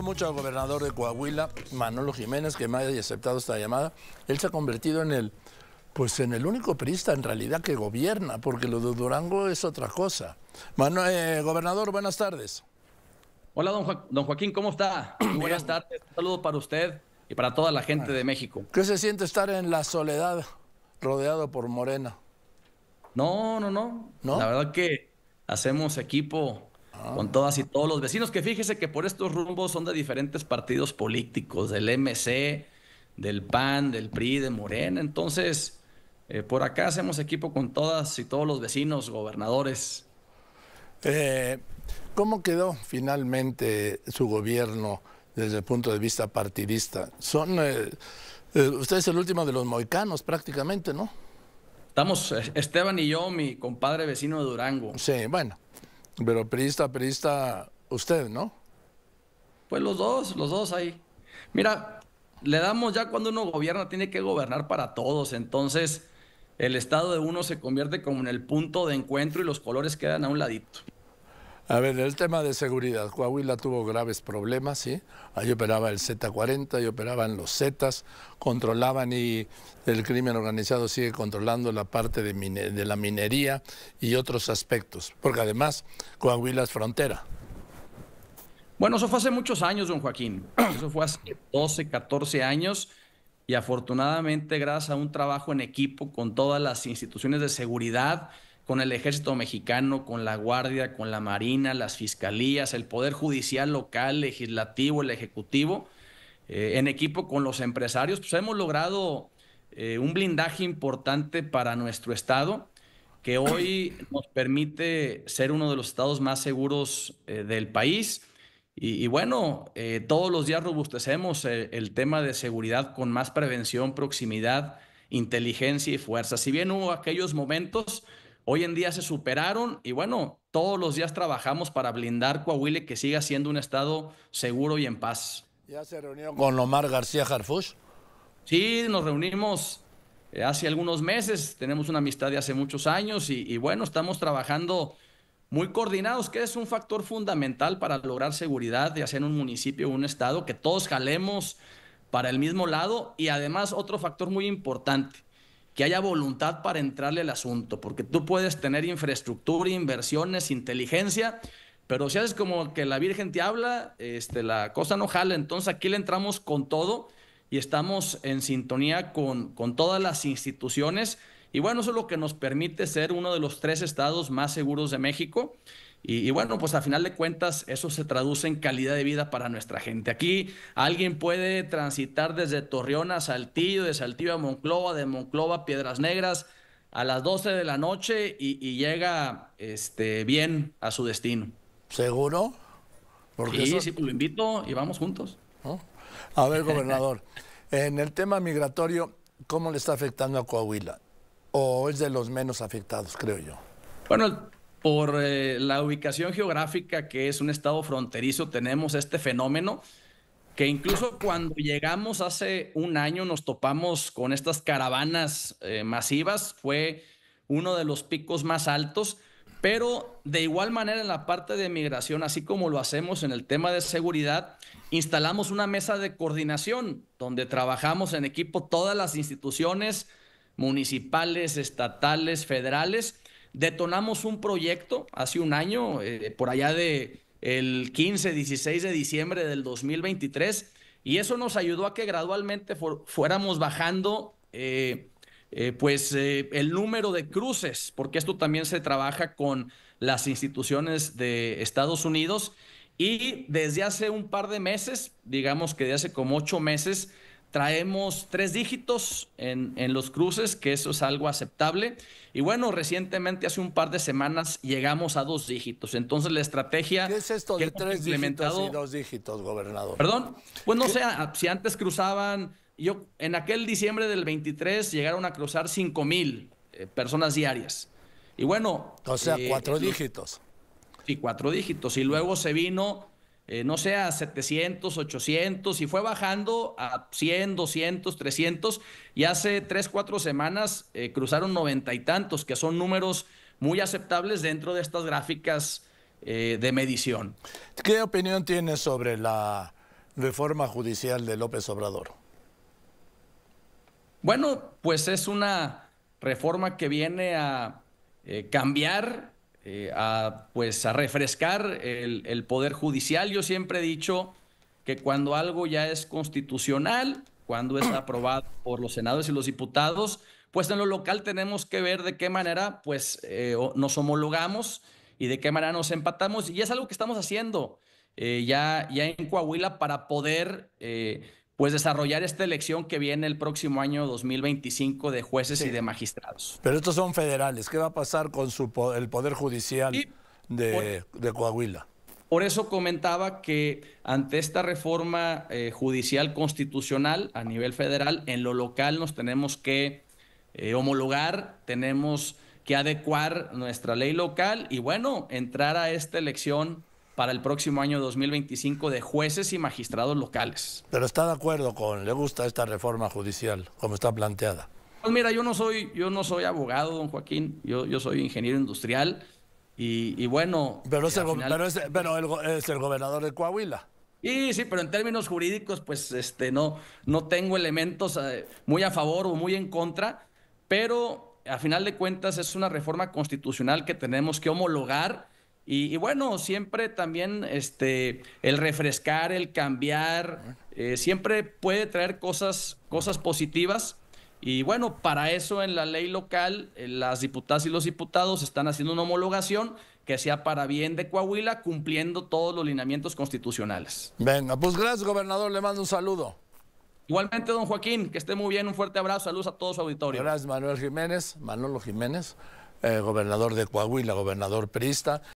mucho al gobernador de Coahuila, Manolo Jiménez, que me haya aceptado esta llamada. Él se ha convertido en el, pues en el único perista en realidad que gobierna, porque lo de Durango es otra cosa. Eh, gobernador, buenas tardes. Hola, don, Joaquín, ¿cómo está? Muy buenas tardes. Un saludo para usted y para toda la gente de México. ¿Qué se siente estar en la soledad rodeado por Morena? no, no. ¿No? La verdad que hacemos equipo con todas y todos los vecinos, que fíjese que por estos rumbos son de diferentes partidos políticos, del MC, del PAN, del PRI, de Morena. Entonces, eh, por acá hacemos equipo con todas y todos los vecinos, gobernadores. Eh, ¿Cómo quedó finalmente su gobierno desde el punto de vista partidista? Son, eh, usted es el último de los moicanos prácticamente, ¿no? Estamos, Esteban y yo, mi compadre vecino de Durango. Sí, bueno. Pero perista perista usted, ¿no? Pues los dos, los dos ahí. Mira, le damos ya cuando uno gobierna, tiene que gobernar para todos. Entonces, el estado de uno se convierte como en el punto de encuentro y los colores quedan a un ladito. A ver, el tema de seguridad. Coahuila tuvo graves problemas, ¿sí? Ahí operaba el Z40, ahí operaban los Zetas, controlaban y el crimen organizado sigue controlando la parte de, de la minería y otros aspectos, porque además Coahuila es frontera. Bueno, eso fue hace muchos años, don Joaquín. Eso fue hace 12, 14 años y afortunadamente gracias a un trabajo en equipo con todas las instituciones de seguridad, con el ejército mexicano, con la guardia, con la marina, las fiscalías, el poder judicial local, legislativo, el ejecutivo, eh, en equipo con los empresarios, pues hemos logrado eh, un blindaje importante para nuestro Estado que hoy nos permite ser uno de los estados más seguros eh, del país. Y, bueno, todos los días robustecemos el, tema de seguridad con más prevención, proximidad, inteligencia y fuerza. Si bien hubo aquellos momentos Hoy en día se superaron y bueno, todos los días trabajamos para blindar Coahuila que siga siendo un estado seguro y en paz. ¿Ya se reunió con Omar García Jarfush? Sí, nos reunimos eh, hace algunos meses, tenemos una amistad de hace muchos años y, y bueno, estamos trabajando muy coordinados, que es un factor fundamental para lograr seguridad, ya sea en un municipio o un estado, que todos jalemos para el mismo lado y además otro factor muy importante que haya voluntad para entrarle al asunto, porque tú puedes tener infraestructura, inversiones, inteligencia, pero si haces como que la Virgen te habla, este, la cosa no jala. Entonces aquí le entramos con todo y estamos en sintonía con, con todas las instituciones. Y bueno, eso es lo que nos permite ser uno de los tres estados más seguros de México. Y, bueno, pues a final de cuentas eso se traduce en calidad de vida para nuestra gente. Aquí alguien puede transitar desde Torreón a Saltillo, de Saltillo a Monclova, de Monclova a Piedras Negras a las 12 de la noche y, llega este, bien a su destino. ¿Seguro? Porque sí, sí, pues lo invito y vamos juntos. A ver, gobernador, en el tema migratorio, ¿cómo le está afectando a Coahuila? ¿O es de los menos afectados, creo yo? Bueno, por eh, la ubicación geográfica que es un estado fronterizo, tenemos este fenómeno que incluso cuando llegamos hace un año nos topamos con estas caravanas eh, masivas, fue uno de los picos más altos, pero de igual manera en la parte de migración, así como lo hacemos en el tema de seguridad, instalamos una mesa de coordinación donde trabajamos en equipo todas las instituciones municipales, estatales, federales, detonamos un proyecto hace un año, eh, por allá de el 15, 16 de diciembre del 2023, y eso nos ayudó a que gradualmente fuéramos bajando eh, eh, pues el número de cruces, porque esto también se trabaja con las instituciones de Estados Unidos, y desde hace un par de meses, digamos que de hace como ocho meses, Traemos tres dígitos en, en, los cruces, que eso es algo aceptable. Y bueno, recientemente, hace un par de semanas, llegamos a dos dígitos. Entonces, la estrategia. ¿Qué es esto de tres dígitos y dos dígitos, gobernador? Perdón. Pues no sé, si antes cruzaban. Yo, en aquel diciembre del 23 llegaron a cruzar 5 mil eh, personas diarias. Y bueno. O sea, eh, cuatro dígitos. Sí, cuatro dígitos. Y luego se vino eh, no sea 700, 800 y fue bajando a 100, 200, 300 y hace tres, cuatro semanas eh, cruzaron noventa y tantos, que son números muy aceptables dentro de estas gráficas eh, de medición. ¿Qué opinión tienes sobre la reforma judicial de López Obrador? Bueno, pues es una reforma que viene a cambiar eh, a, pues, a refrescar el, poder judicial. Yo siempre he dicho que cuando algo ya es constitucional, cuando es aprobado por los senadores y los diputados, pues en lo local tenemos que ver de qué manera pues, eh, nos homologamos y de qué manera nos empatamos. Y es algo que estamos haciendo eh, ya, ya en Coahuila para poder pues desarrollar esta elección que viene el próximo año 2025 de jueces y de magistrados. Pero estos son federales. ¿Qué va a pasar con su, el Poder Judicial de, Coahuila? Por eso comentaba que ante esta reforma eh, judicial constitucional a nivel federal, en lo local nos tenemos que eh, homologar, tenemos que adecuar nuestra ley local y bueno, entrar a esta elección para el próximo año 2025 de jueces y magistrados locales. Pero está de acuerdo con, le gusta esta reforma judicial como está planteada. Pues mira, yo no soy, yo no soy abogado, don Joaquín, yo, yo soy ingeniero industrial y, y bueno... Pero, es, eh, el, pero, es, el, gobernador de Coahuila. Y sí, pero en términos jurídicos, pues este, no, no tengo elementos eh, muy a favor o muy en contra, pero a final de cuentas es una reforma constitucional que tenemos que homologar y, bueno, siempre también este, el refrescar, el cambiar, eh, siempre puede traer cosas, cosas positivas. Y bueno, para eso en la ley local, eh, las diputadas y los diputados están haciendo una homologación que sea para bien de Coahuila, cumpliendo todos los lineamientos constitucionales. Venga, pues gracias, gobernador. Le mando un saludo. Igualmente, don Joaquín, que esté muy bien, un fuerte abrazo, saludos a todo su auditorio. Gracias, Manuel Jiménez, Manolo Jiménez, eh, gobernador de Coahuila, gobernador perista.